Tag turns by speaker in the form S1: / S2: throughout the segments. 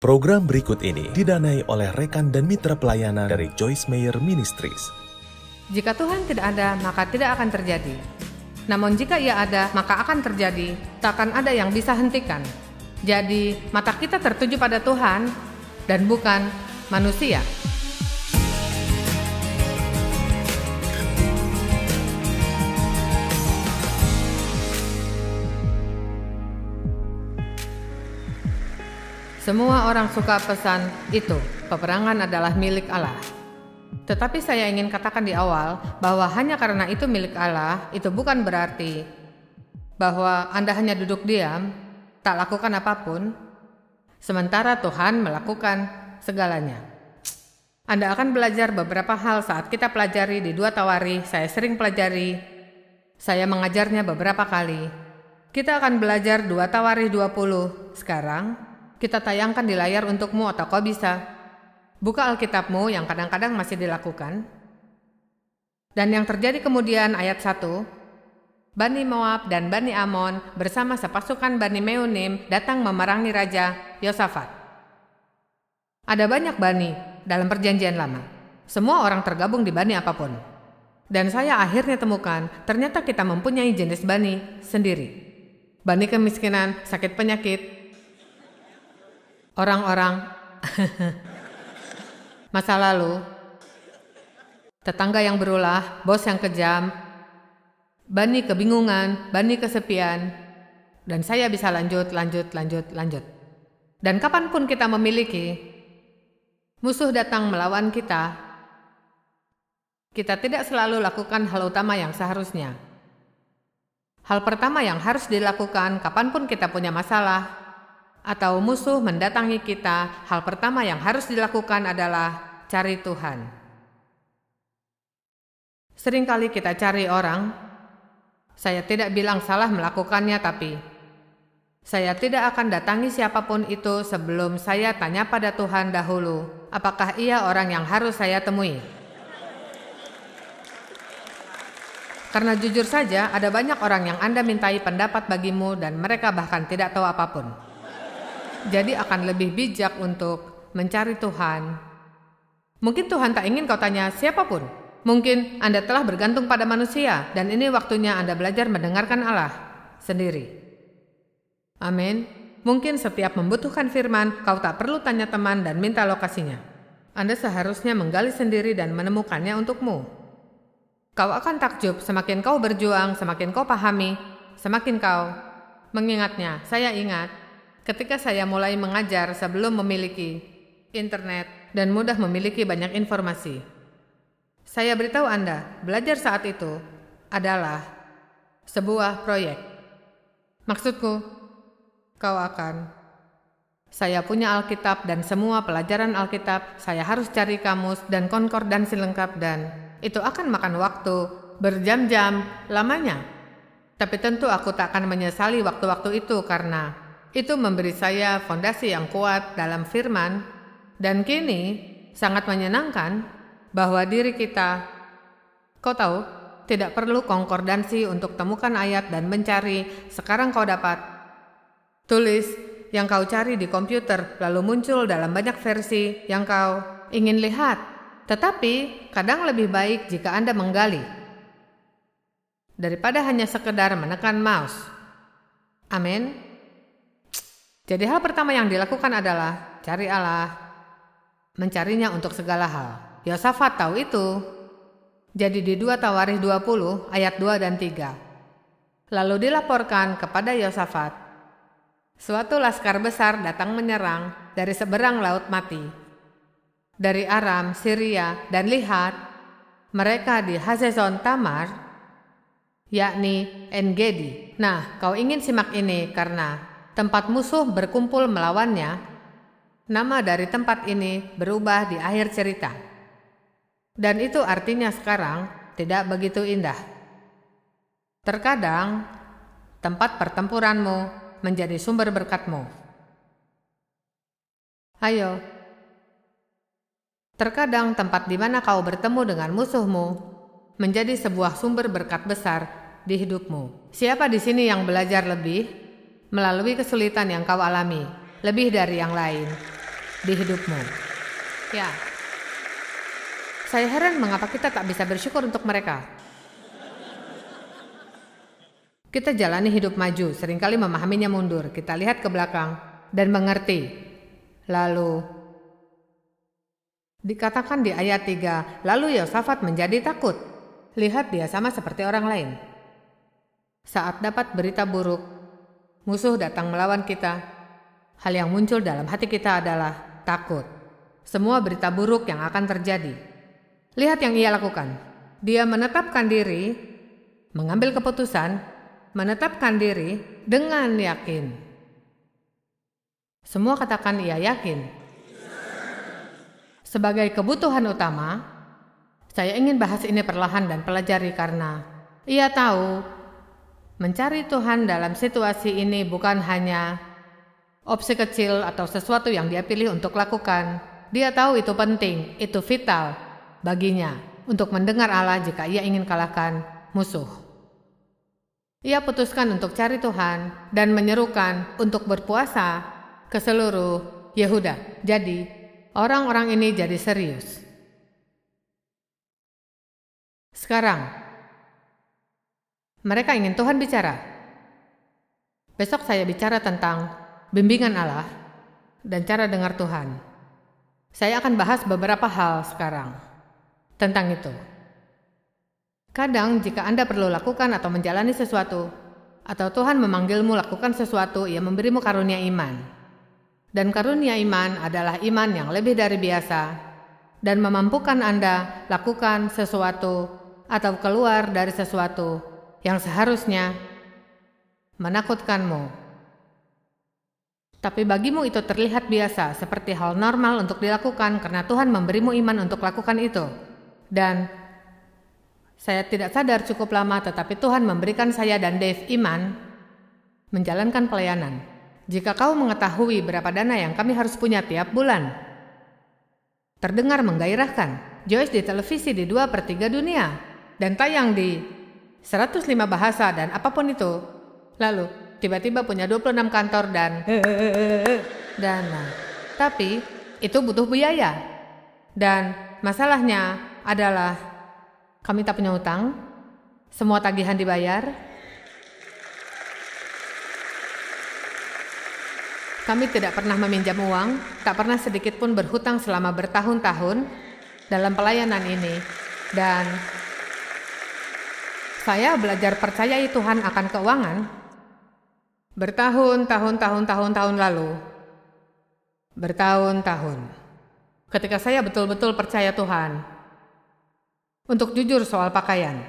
S1: Program berikut ini didanai oleh rekan dan mitra pelayanan dari Joyce Meyer Ministries. Jika Tuhan tidak ada, maka tidak akan terjadi. Namun jika ia ada, maka akan terjadi, Takkan ada yang bisa hentikan. Jadi, mata kita tertuju pada Tuhan dan bukan manusia. Semua orang suka pesan itu, peperangan adalah milik Allah. Tetapi saya ingin katakan di awal bahwa hanya karena itu milik Allah, itu bukan berarti bahwa Anda hanya duduk diam, tak lakukan apapun, sementara Tuhan melakukan segalanya. Anda akan belajar beberapa hal saat kita pelajari di dua tawari, saya sering pelajari, saya mengajarnya beberapa kali. Kita akan belajar dua tawari 20 sekarang, kita tayangkan di layar untukmu atau kau bisa. Buka Alkitabmu yang kadang-kadang masih dilakukan. Dan yang terjadi kemudian ayat 1, Bani Moab dan Bani Amon bersama sepasukan Bani Meunim datang memerangi Raja Yosafat. Ada banyak Bani dalam perjanjian lama. Semua orang tergabung di Bani apapun. Dan saya akhirnya temukan, ternyata kita mempunyai jenis Bani sendiri. Bani kemiskinan, sakit penyakit, orang-orang masa lalu, tetangga yang berulah, bos yang kejam, Bani kebingungan, Bani kesepian, dan saya bisa lanjut, lanjut, lanjut, lanjut. Dan kapanpun kita memiliki, musuh datang melawan kita, kita tidak selalu lakukan hal utama yang seharusnya. Hal pertama yang harus dilakukan kapanpun kita punya masalah atau musuh mendatangi kita, hal pertama yang harus dilakukan adalah cari Tuhan. Seringkali kita cari orang, saya tidak bilang salah melakukannya, tapi saya tidak akan datangi siapapun itu sebelum saya tanya pada Tuhan dahulu, apakah ia orang yang harus saya temui. Karena jujur saja, ada banyak orang yang Anda mintai pendapat bagimu, dan mereka bahkan tidak tahu apapun jadi akan lebih bijak untuk mencari Tuhan. Mungkin Tuhan tak ingin kau tanya siapapun. Mungkin Anda telah bergantung pada manusia dan ini waktunya Anda belajar mendengarkan Allah sendiri. Amin. Mungkin setiap membutuhkan firman, kau tak perlu tanya teman dan minta lokasinya. Anda seharusnya menggali sendiri dan menemukannya untukmu. Kau akan takjub semakin kau berjuang, semakin kau pahami, semakin kau mengingatnya. Saya ingat, ketika saya mulai mengajar sebelum memiliki internet dan mudah memiliki banyak informasi. Saya beritahu Anda, belajar saat itu adalah sebuah proyek. Maksudku, kau akan. Saya punya Alkitab dan semua pelajaran Alkitab, saya harus cari kamus dan konkordansi lengkap dan itu akan makan waktu berjam-jam lamanya. Tapi tentu aku tak akan menyesali waktu-waktu itu karena itu memberi saya fondasi yang kuat dalam firman, dan kini sangat menyenangkan bahwa diri kita, kau tahu, tidak perlu konkordansi untuk temukan ayat dan mencari, sekarang kau dapat. Tulis yang kau cari di komputer lalu muncul dalam banyak versi yang kau ingin lihat. Tetapi kadang lebih baik jika Anda menggali daripada hanya sekedar menekan mouse. Amin. Jadi hal pertama yang dilakukan adalah cari Allah, mencarinya untuk segala hal. Yosafat tahu itu. Jadi di 2 Tawarih 20 ayat 2 dan 3. Lalu dilaporkan kepada Yosafat, suatu laskar besar datang menyerang dari seberang laut mati. Dari Aram, Syria, dan lihat, mereka di Hazezon Tamar, yakni Engedi. Nah, kau ingin simak ini karena tempat musuh berkumpul melawannya, nama dari tempat ini berubah di akhir cerita. Dan itu artinya sekarang tidak begitu indah. Terkadang, tempat pertempuranmu menjadi sumber berkatmu. Ayo, terkadang tempat di mana kau bertemu dengan musuhmu menjadi sebuah sumber berkat besar di hidupmu. Siapa di sini yang belajar lebih? melalui kesulitan yang kau alami, lebih dari yang lain di hidupmu. Ya, saya heran mengapa kita tak bisa bersyukur untuk mereka. Kita jalani hidup maju, seringkali memahaminya mundur. Kita lihat ke belakang dan mengerti. Lalu, dikatakan di ayat 3, lalu Yosafat menjadi takut. Lihat dia sama seperti orang lain. Saat dapat berita buruk, musuh datang melawan kita, hal yang muncul dalam hati kita adalah takut. Semua berita buruk yang akan terjadi. Lihat yang ia lakukan. Dia menetapkan diri, mengambil keputusan, menetapkan diri dengan yakin. Semua katakan ia yakin. Sebagai kebutuhan utama, saya ingin bahas ini perlahan dan pelajari karena ia tahu Mencari Tuhan dalam situasi ini bukan hanya opsi kecil atau sesuatu yang dia pilih untuk lakukan. Dia tahu itu penting, itu vital baginya untuk mendengar Allah jika ia ingin kalahkan musuh. Ia putuskan untuk cari Tuhan dan menyerukan untuk berpuasa ke seluruh Yehuda. Jadi, orang-orang ini jadi serius. Sekarang, mereka ingin Tuhan bicara. Besok saya bicara tentang bimbingan Allah dan cara dengar Tuhan. Saya akan bahas beberapa hal sekarang tentang itu. Kadang jika Anda perlu lakukan atau menjalani sesuatu, atau Tuhan memanggilmu lakukan sesuatu, ia memberimu karunia iman. Dan karunia iman adalah iman yang lebih dari biasa dan memampukan Anda lakukan sesuatu atau keluar dari sesuatu yang seharusnya menakutkanmu. Tapi bagimu itu terlihat biasa, seperti hal normal untuk dilakukan karena Tuhan memberimu iman untuk lakukan itu. Dan saya tidak sadar cukup lama, tetapi Tuhan memberikan saya dan Dave iman menjalankan pelayanan. Jika kau mengetahui berapa dana yang kami harus punya tiap bulan, terdengar menggairahkan. Joyce di televisi di dua per 3 dunia dan tayang di 105 bahasa dan apapun itu. Lalu, tiba-tiba punya 26 kantor dan eh, eh, eh, dana. Tapi, itu butuh biaya. Dan masalahnya adalah kami tak punya utang, semua tagihan dibayar, kami tidak pernah meminjam uang, tak pernah sedikit pun berhutang selama bertahun-tahun dalam pelayanan ini. Dan saya belajar percayai Tuhan akan keuangan bertahun-tahun-tahun-tahun-tahun lalu. Bertahun-tahun. Ketika saya betul-betul percaya Tuhan untuk jujur soal pakaian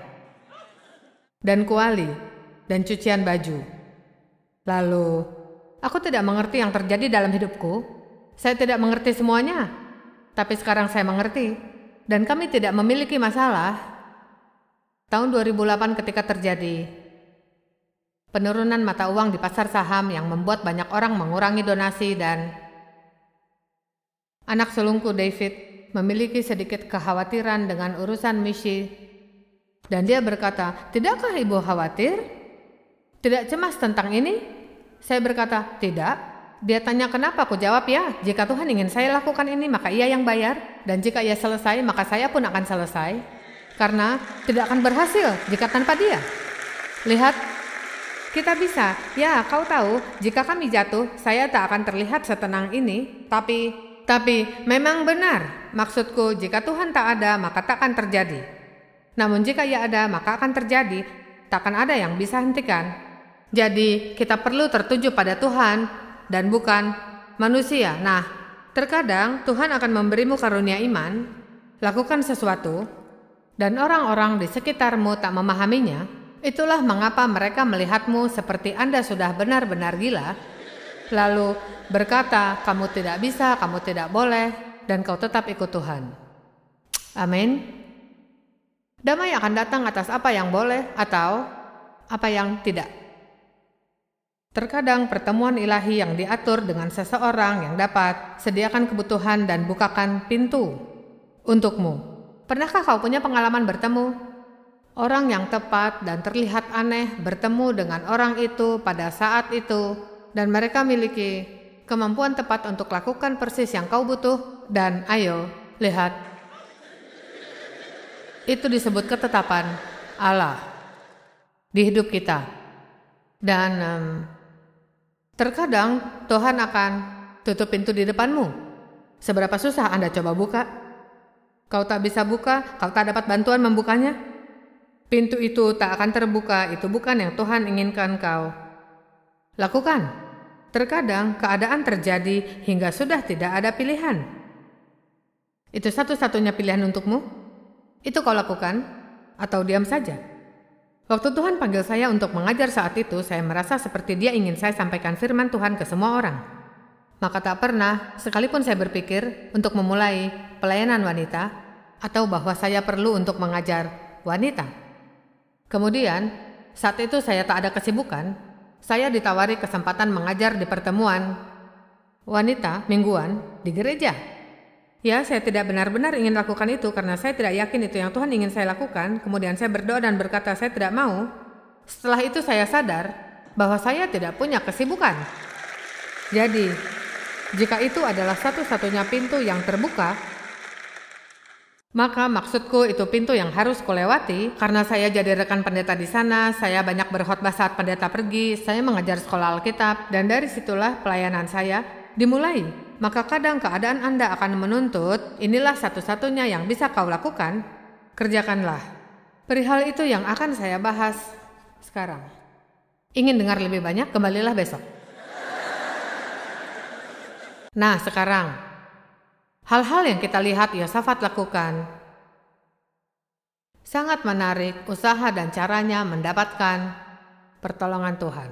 S1: dan kuali dan cucian baju. Lalu, aku tidak mengerti yang terjadi dalam hidupku. Saya tidak mengerti semuanya. Tapi sekarang saya mengerti dan kami tidak memiliki masalah Tahun 2008 ketika terjadi penurunan mata uang di pasar saham yang membuat banyak orang mengurangi donasi dan anak sulungku David memiliki sedikit kekhawatiran dengan urusan misi dan dia berkata, "Tidakkah ibu khawatir? Tidak cemas tentang ini?" Saya berkata, "Tidak." Dia tanya kenapa, aku jawab ya, jika Tuhan ingin saya lakukan ini maka ia yang bayar, dan jika ia selesai maka saya pun akan selesai karena tidak akan berhasil jika tanpa dia. Lihat, kita bisa. Ya, kau tahu, jika kami jatuh, saya tak akan terlihat setenang ini. Tapi, tapi memang benar. Maksudku, jika Tuhan tak ada, maka tak akan terjadi. Namun jika ia ada, maka akan terjadi. Tak akan ada yang bisa hentikan. Jadi, kita perlu tertuju pada Tuhan dan bukan manusia. Nah, terkadang Tuhan akan memberimu karunia iman, lakukan sesuatu, dan orang-orang di sekitarmu tak memahaminya, itulah mengapa mereka melihatmu seperti Anda sudah benar-benar gila, lalu berkata, "Kamu tidak bisa, kamu tidak boleh, dan kau tetap ikut Tuhan." Amin. Damai akan datang atas apa yang boleh atau apa yang tidak. Terkadang pertemuan ilahi yang diatur dengan seseorang yang dapat sediakan kebutuhan dan bukakan pintu untukmu. Pernahkah kau punya pengalaman bertemu? Orang yang tepat dan terlihat aneh bertemu dengan orang itu pada saat itu, dan mereka miliki kemampuan tepat untuk lakukan persis yang kau butuh, dan ayo, lihat. Itu disebut ketetapan Allah di hidup kita. Dan um, terkadang Tuhan akan tutup pintu di depanmu. Seberapa susah Anda coba buka? Kau tak bisa buka, kau tak dapat bantuan membukanya. Pintu itu tak akan terbuka, itu bukan yang Tuhan inginkan kau. Lakukan. Terkadang keadaan terjadi hingga sudah tidak ada pilihan. Itu satu-satunya pilihan untukmu. Itu kau lakukan atau diam saja. Waktu Tuhan panggil saya untuk mengajar saat itu, saya merasa seperti dia ingin saya sampaikan firman Tuhan ke semua orang. Maka tak pernah, sekalipun saya berpikir untuk memulai pelayanan wanita, atau bahwa saya perlu untuk mengajar wanita. Kemudian, saat itu saya tak ada kesibukan, saya ditawari kesempatan mengajar di pertemuan wanita mingguan di gereja. Ya, saya tidak benar-benar ingin lakukan itu karena saya tidak yakin itu yang Tuhan ingin saya lakukan. Kemudian saya berdoa dan berkata, saya tidak mau. Setelah itu saya sadar bahwa saya tidak punya kesibukan. Jadi, jika itu adalah satu-satunya pintu yang terbuka maka maksudku itu pintu yang harus kulewati karena saya jadi rekan pendeta di sana, saya banyak berkhotbah saat pendeta pergi, saya mengajar sekolah Alkitab dan dari situlah pelayanan saya dimulai. Maka kadang keadaan Anda akan menuntut, inilah satu-satunya yang bisa kau lakukan, kerjakanlah. Perihal itu yang akan saya bahas sekarang. Ingin dengar lebih banyak? Kembalilah besok. Nah, sekarang Hal-hal yang kita lihat Yosafat lakukan sangat menarik usaha dan caranya mendapatkan pertolongan Tuhan.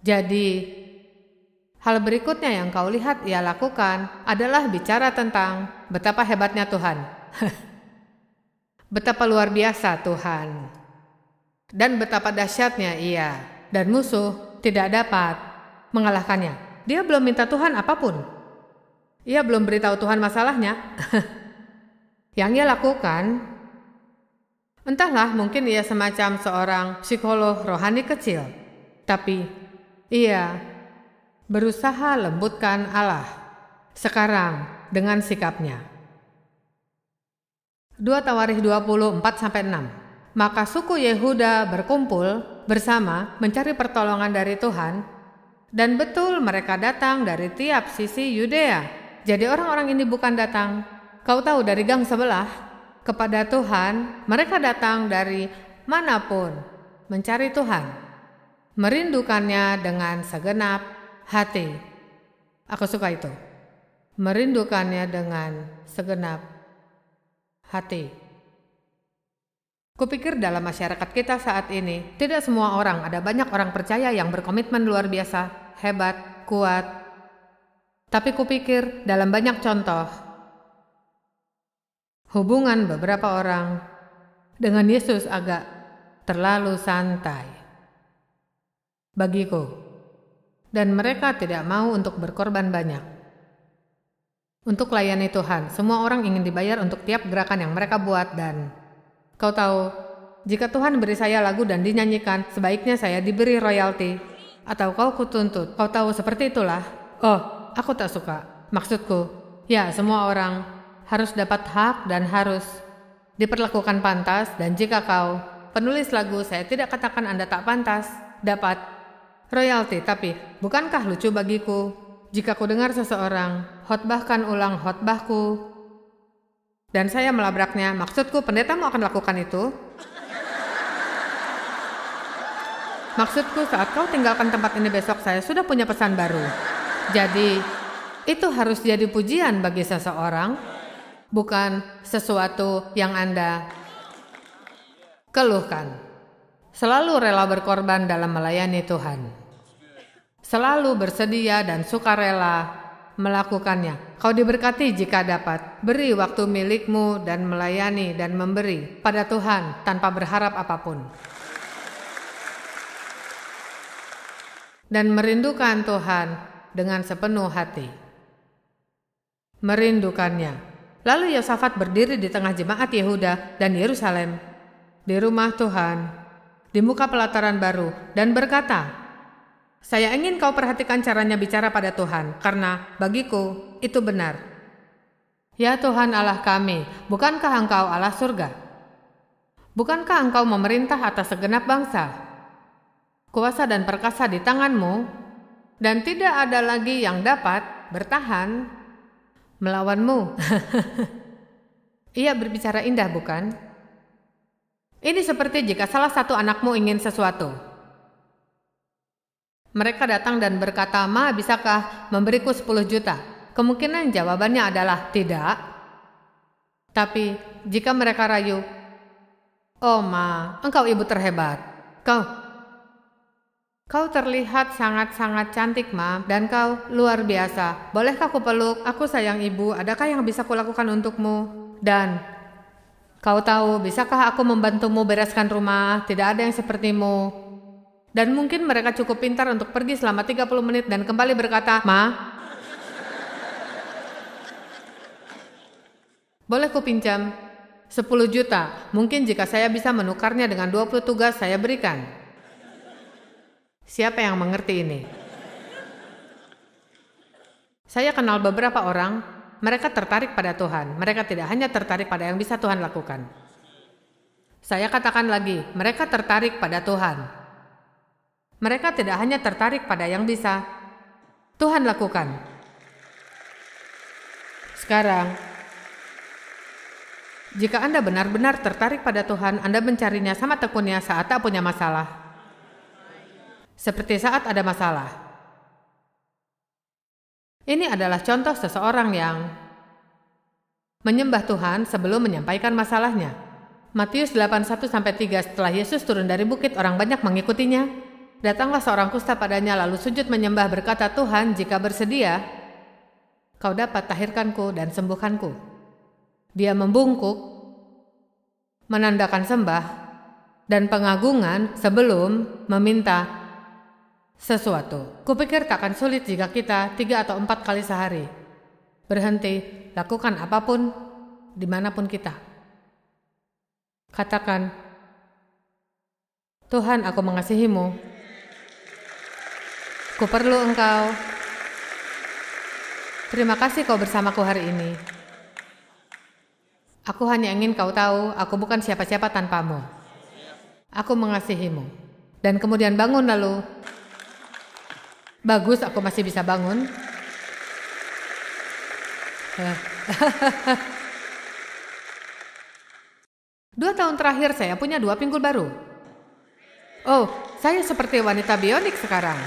S1: Jadi, hal berikutnya yang kau lihat ia lakukan adalah bicara tentang betapa hebatnya Tuhan. betapa luar biasa Tuhan. Dan betapa dahsyatnya ia. Dan musuh tidak dapat mengalahkannya. Dia belum minta Tuhan apapun. Ia belum beritahu Tuhan masalahnya. yang ia lakukan, entahlah mungkin ia semacam seorang psikolog rohani kecil, tapi ia berusaha lembutkan Allah sekarang dengan sikapnya. 2 Tawarih 24 6 Maka suku Yehuda berkumpul bersama mencari pertolongan dari Tuhan dan betul mereka datang dari tiap sisi Yudea jadi orang-orang ini bukan datang, kau tahu dari gang sebelah, kepada Tuhan, mereka datang dari manapun, mencari Tuhan, merindukannya dengan segenap hati. Aku suka itu. Merindukannya dengan segenap hati. Kupikir dalam masyarakat kita saat ini, tidak semua orang, ada banyak orang percaya yang berkomitmen luar biasa, hebat, kuat, tapi kupikir dalam banyak contoh, hubungan beberapa orang dengan Yesus agak terlalu santai bagiku, dan mereka tidak mau untuk berkorban banyak. Untuk layani Tuhan, semua orang ingin dibayar untuk tiap gerakan yang mereka buat dan kau tahu, jika Tuhan beri saya lagu dan dinyanyikan, sebaiknya saya diberi royalti atau kau kutuntut. Kau tahu seperti itulah. Oh, aku tak suka. Maksudku, ya semua orang harus dapat hak dan harus diperlakukan pantas dan jika kau penulis lagu saya tidak katakan Anda tak pantas, dapat royalti tapi bukankah lucu bagiku jika ku dengar seseorang hotbahkan ulang hotbahku? dan saya melabraknya, maksudku pendeta mau akan lakukan itu? Maksudku saat kau tinggalkan tempat ini besok saya sudah punya pesan baru. Jadi, itu harus jadi pujian bagi seseorang, bukan sesuatu yang Anda keluhkan. Selalu rela berkorban dalam melayani Tuhan. Selalu bersedia dan sukarela melakukannya. Kau diberkati jika dapat. Beri waktu milikmu dan melayani dan memberi pada Tuhan tanpa berharap apapun. Dan merindukan Tuhan dengan sepenuh hati. Merindukannya. Lalu Yosafat berdiri di tengah jemaat Yehuda dan Yerusalem di rumah Tuhan, di muka pelataran baru dan berkata, "Saya ingin kau perhatikan caranya bicara pada Tuhan karena bagiku itu benar." Ya Tuhan Allah kami, bukankah Engkau Allah surga? Bukankah Engkau memerintah atas segenap bangsa? Kuasa dan perkasa di tanganmu, dan tidak ada lagi yang dapat bertahan melawanmu. Ia berbicara indah, bukan? Ini seperti jika salah satu anakmu ingin sesuatu. Mereka datang dan berkata, Ma, bisakah memberiku 10 juta? Kemungkinan jawabannya adalah tidak. Tapi, jika mereka rayu, Oh, Ma, engkau ibu terhebat. Kau Kau terlihat sangat-sangat cantik, Ma, dan kau luar biasa. Bolehkah aku peluk? Aku sayang ibu, adakah yang bisa kulakukan untukmu? Dan kau tahu, bisakah aku membantumu bereskan rumah? Tidak ada yang sepertimu. Dan mungkin mereka cukup pintar untuk pergi selama 30 menit dan kembali berkata, Ma, boleh ku pinjam? 10 juta, mungkin jika saya bisa menukarnya dengan 20 tugas saya berikan. Siapa yang mengerti ini? Saya kenal beberapa orang, mereka tertarik pada Tuhan. Mereka tidak hanya tertarik pada yang bisa Tuhan lakukan. Saya katakan lagi, mereka tertarik pada Tuhan. Mereka tidak hanya tertarik pada yang bisa Tuhan lakukan. Sekarang, jika Anda benar-benar tertarik pada Tuhan, Anda mencarinya sama tekunnya saat tak punya masalah seperti saat ada masalah. Ini adalah contoh seseorang yang menyembah Tuhan sebelum menyampaikan masalahnya. Matius 8:1 sampai 3 setelah Yesus turun dari bukit orang banyak mengikutinya. Datanglah seorang kusta padanya lalu sujud menyembah berkata, "Tuhan, jika bersedia, kau dapat tahirkanku dan sembuhkanku." Dia membungkuk, menandakan sembah dan pengagungan sebelum meminta sesuatu. Kupikir tak akan sulit jika kita tiga atau empat kali sehari. Berhenti, lakukan apapun, dimanapun kita. Katakan, Tuhan aku mengasihimu. Ku perlu engkau. Terima kasih kau bersamaku hari ini. Aku hanya ingin kau tahu, aku bukan siapa-siapa tanpamu. Aku mengasihimu. Dan kemudian bangun lalu, Bagus, aku masih bisa bangun. dua tahun terakhir saya punya dua pinggul baru. Oh, saya seperti wanita bionik sekarang.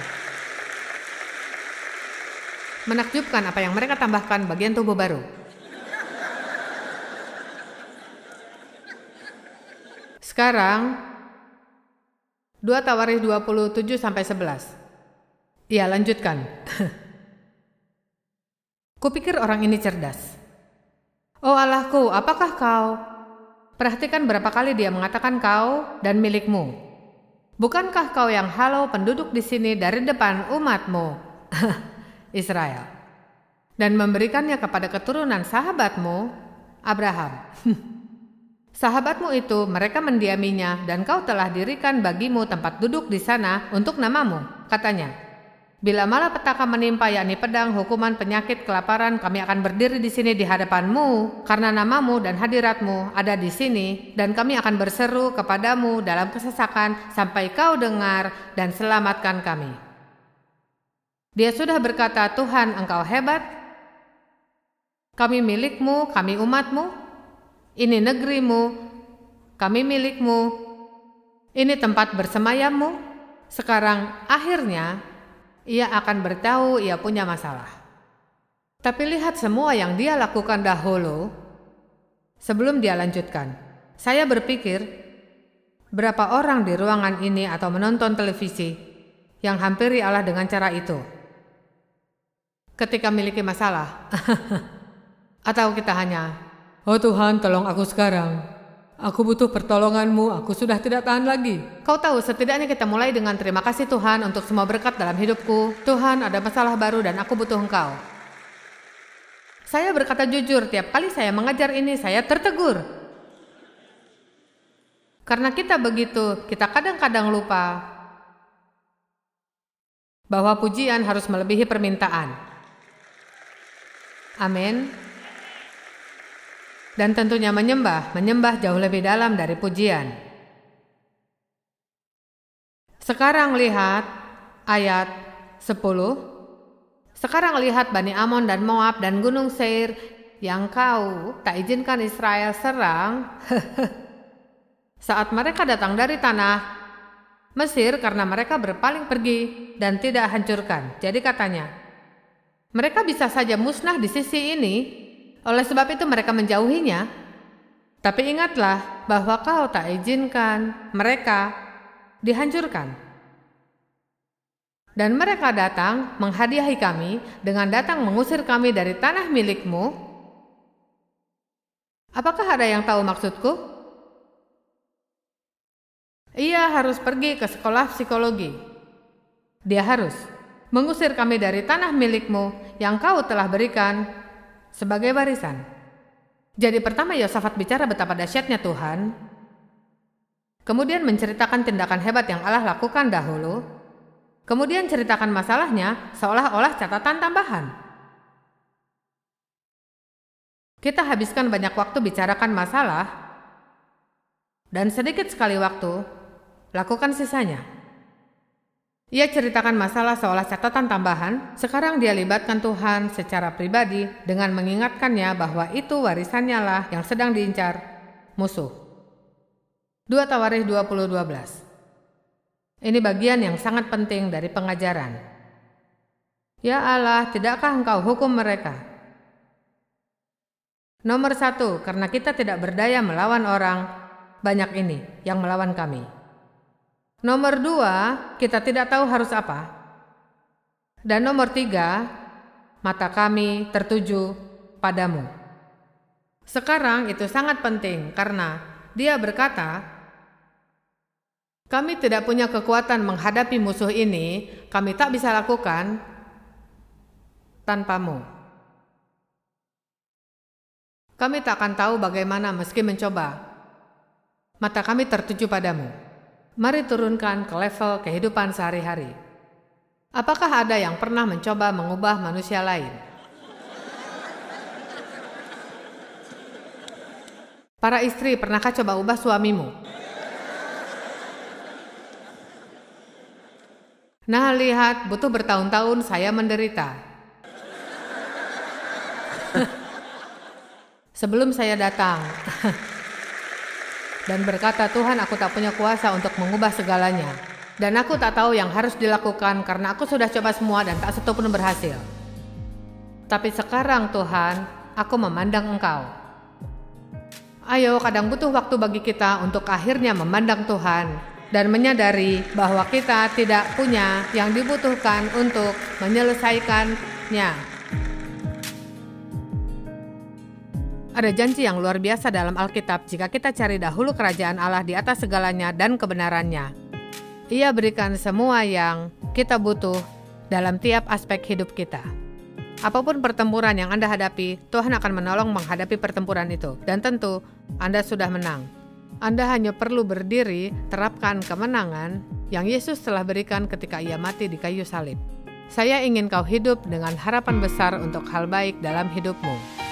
S1: Menakjubkan apa yang mereka tambahkan bagian tubuh baru. Sekarang, dua Tawarikh 27 sampai 11. Iya, lanjutkan. Kupikir orang ini cerdas. Oh Allahku, apakah kau? Perhatikan berapa kali dia mengatakan kau dan milikmu. Bukankah kau yang halo penduduk di sini dari depan umatmu, Israel, dan memberikannya kepada keturunan sahabatmu, Abraham? sahabatmu itu, mereka mendiaminya, dan kau telah dirikan bagimu tempat duduk di sana untuk namamu, katanya. Bila malapetaka menimpa yakni pedang, hukuman, penyakit, kelaparan, kami akan berdiri di sini di hadapanmu karena namamu dan hadiratmu ada di sini dan kami akan berseru kepadamu dalam kesesakan sampai kau dengar dan selamatkan kami. Dia sudah berkata, Tuhan engkau hebat, kami milikmu, kami umatmu, ini negerimu, kami milikmu, ini tempat bersemayammu. Sekarang akhirnya ia akan bertahu ia punya masalah. Tapi lihat semua yang dia lakukan dahulu sebelum dia lanjutkan. Saya berpikir, berapa orang di ruangan ini atau menonton televisi yang hampiri Allah dengan cara itu? Ketika memiliki masalah, atau kita hanya, "Oh Tuhan, tolong aku sekarang." Aku butuh pertolonganmu, aku sudah tidak tahan lagi. Kau tahu, setidaknya kita mulai dengan terima kasih Tuhan untuk semua berkat dalam hidupku. Tuhan, ada masalah baru dan aku butuh engkau. Saya berkata jujur, tiap kali saya mengajar ini, saya tertegur. Karena kita begitu, kita kadang-kadang lupa bahwa pujian harus melebihi permintaan. Amin dan tentunya menyembah, menyembah jauh lebih dalam dari pujian. Sekarang lihat ayat 10. Sekarang lihat Bani Amon dan Moab dan Gunung Seir yang kau tak izinkan Israel serang saat mereka datang dari tanah Mesir karena mereka berpaling pergi dan tidak hancurkan. Jadi katanya, mereka bisa saja musnah di sisi ini oleh sebab itu mereka menjauhinya. Tapi ingatlah bahwa kau tak izinkan mereka dihancurkan. Dan mereka datang menghadiahi kami dengan datang mengusir kami dari tanah milikmu. Apakah ada yang tahu maksudku? Ia harus pergi ke sekolah psikologi. Dia harus mengusir kami dari tanah milikmu yang kau telah berikan sebagai warisan. Jadi pertama Yosafat bicara betapa dahsyatnya Tuhan, kemudian menceritakan tindakan hebat yang Allah lakukan dahulu, kemudian ceritakan masalahnya seolah-olah catatan tambahan. Kita habiskan banyak waktu bicarakan masalah, dan sedikit sekali waktu lakukan sisanya. Ia ceritakan masalah seolah catatan tambahan, sekarang dia libatkan Tuhan secara pribadi dengan mengingatkannya bahwa itu warisannya lah yang sedang diincar musuh. 2 Tawarih 20:12. Ini bagian yang sangat penting dari pengajaran. Ya Allah, tidakkah Engkau hukum mereka? Nomor satu, karena kita tidak berdaya melawan orang, banyak ini yang melawan kami. Nomor dua, kita tidak tahu harus apa. Dan nomor tiga, mata kami tertuju padamu. Sekarang itu sangat penting karena dia berkata, kami tidak punya kekuatan menghadapi musuh ini, kami tak bisa lakukan tanpamu. Kami tak akan tahu bagaimana meski mencoba. Mata kami tertuju padamu mari turunkan ke level kehidupan sehari-hari. Apakah ada yang pernah mencoba mengubah manusia lain? Para istri, pernahkah coba ubah suamimu? Nah, lihat, butuh bertahun-tahun saya menderita. Sebelum saya datang. dan berkata, "Tuhan, aku tak punya kuasa untuk mengubah segalanya, dan aku tak tahu yang harus dilakukan karena aku sudah coba semua dan tak satu pun berhasil. Tapi sekarang, Tuhan, aku memandang Engkau." Ayo, kadang butuh waktu bagi kita untuk akhirnya memandang Tuhan dan menyadari bahwa kita tidak punya yang dibutuhkan untuk menyelesaikannya. Ada janji yang luar biasa dalam Alkitab jika kita cari dahulu kerajaan Allah di atas segalanya dan kebenarannya. Ia berikan semua yang kita butuh dalam tiap aspek hidup kita. Apapun pertempuran yang Anda hadapi, Tuhan akan menolong menghadapi pertempuran itu. Dan tentu, Anda sudah menang. Anda hanya perlu berdiri, terapkan kemenangan yang Yesus telah berikan ketika ia mati di kayu salib. Saya ingin kau hidup dengan harapan besar untuk hal baik dalam hidupmu.